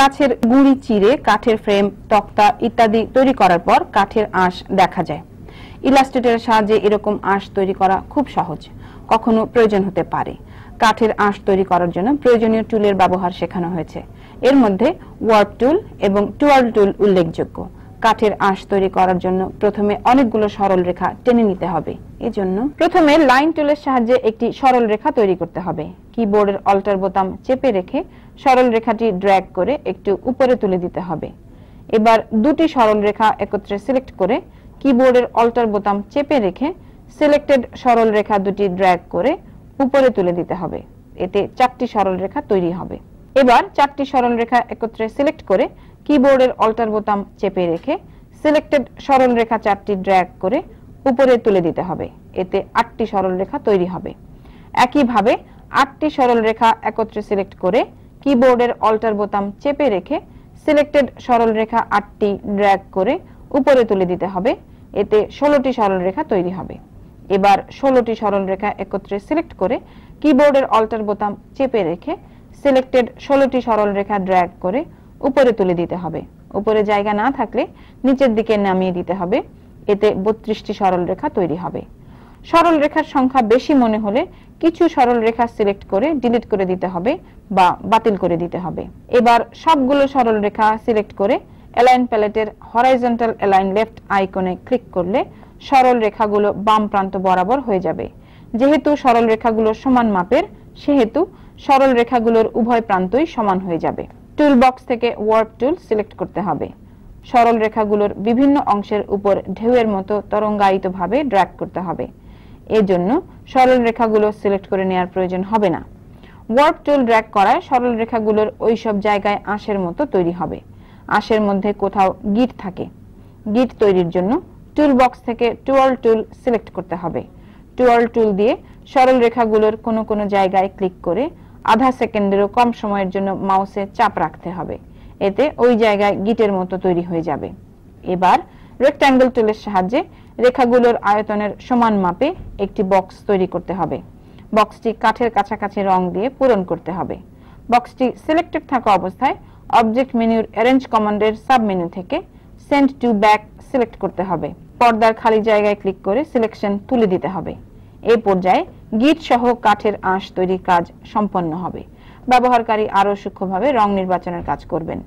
গাছের গুড়ি চিরে কাঠের ফ্রেম তক্তা ইত্যাদি তৈরি করার পর কাঠের আঁশ দেখা যায় ইলাস্ট্রেটের সাহায্যে এরকম আঁশ তৈরি করা খুব সহজ কখনো প্রয়োজন হতে পারে কাঠের আঁশ তৈরি করার জন্য প্রয়োজনীয় টুলের ব্যবহার শেখানো হয়েছে এর মধ্যে ওয়ার্ড টুল এবং টুয়াল টুল উল্লেখযোগ্য কাঠের আঁশ তৈরি করার জন্য প্রথমে অনেকগুলো সরল রেখা টেনে নিতে হবে এজন্য প্রথমে লাইন টুলের সাহায্যে একটি সরল রেখা তৈরি করতে হবে কিবোর্ডের অল্টার বোতাম চেপে রেখে সরল রেখাটি ড্র্যাগ করে একটু উপরে তুলে দিতে হবে এবার দুটি সরল রেখা একত্রে সিলেক্ট করে কিবোর্ডের অল্টার বোতাম চেপে রেখে সিলেক্টেড সরল রেখা দুটি ড্র্যাগ করে উপরে তুলে দিতে হবে এতে চারটি সরল রেখা তৈরি হবে এবার চারটি সরলরেখা একত্রে সিলেক্ট করে কিবোর্ডের অল্টার বোতাম চেপে রেখে সিলেক্টেড সরলরেখা চারটি ড্র্যাগ করে উপরে তুলে দিতে হবে এতে আটটি সরলরেখা তৈরি হবে একইভাবে আটটি সরলরেখা একত্রে সিলেক্ট করে কিবোর্ডের অল্টার বোতাম চেপে রেখে সিলেক্টেড সরলরেখা আটটি ড্র্যাগ করে উপরে তুলে দিতে হবে এতে ষোলোটি সরলরেখা তৈরি হবে এবার ষোলোটি সরলরেখা একত্রে সিলেক্ট করে কিবোর্ডের অল্টার বোতাম চেপে রেখে সিলেক্টেড ষোলোটি রেখা ড্র্যাগ করে উপরে তুলে দিতে হবে উপরে জায়গা না থাকলে নিচের দিকে নামিয়ে দিতে হবে এতে বত্রিশটি রেখা তৈরি হবে সরল রেখার সংখ্যা বেশি মনে হলে কিছু সরল রেখা সিলেক্ট করে ডিলিট করে দিতে হবে বা বাতিল করে দিতে হবে এবার সবগুলো সরল রেখা সিলেক্ট করে অ্যালাইন প্যালেটের হরাইজন্টাল অ্যালাইন লেফট আইকনে ক্লিক করলে সরল রেখাগুলো বাম প্রান্ত বরাবর হয়ে যাবে যেহেতু সরল রেখাগুলো সমান মাপের সেহেতু সরল রেখাগুলোর উভয় প্রান্তই সমান হয়ে যাবে টুল বক্স থেকে ওয়ার্প টুল সিলেক্ট করতে হবে সরল রেখাগুলোর বিভিন্ন অংশের উপর ঢেউয়ের মতো তরঙ্গায়িতভাবে ড্র্যাগ করতে হবে এজন্য সরল রেখাগুলো সিলেক্ট করে নেওয়ার প্রয়োজন হবে না ওয়ার্প টুল ড্র্যাগ করায় সরল রেখাগুলোর ওই সব জায়গায় আঁশের মতো তৈরি হবে আঁশের মধ্যে কোথাও গিট থাকে গিট তৈরির জন্য টুল বক্স থেকে টুয়াল টুল সিলেক্ট করতে হবে টুয়াল টুল দিয়ে সরল রেখাগুলোর কোনো কোনো জায়গায় ক্লিক করে আধা সেকেন্ডেরও কম সময়ের জন্য মাউসে চাপ রাখতে হবে এতে ওই জায়গায় গিটের মতো তৈরি হয়ে যাবে এবার রেক্ট্যাঙ্গেল টুলের সাহায্যে রেখাগুলোর আয়তনের সমান মাপে একটি বক্স তৈরি করতে হবে বক্সটি কাঠের কাছাকাছি রং দিয়ে পূরণ করতে হবে বক্সটি সিলেক্টেড থাকা অবস্থায় অবজেক্ট মেনুর অ্যারেঞ্জ কমান্ডের সাব মেনু থেকে সেন্ড টু ব্যাক সিলেক্ট করতে হবে পর্দার খালি জায়গায় ক্লিক করে সিলেকশন তুলে দিতে হবে এ পর্যায়ে গিট সহ কাঠের আঁশ তৈরির কাজ সম্পন্ন হবে ব্যবহারকারী আরও সূক্ষ্মভাবে রং নির্বাচনের কাজ করবেন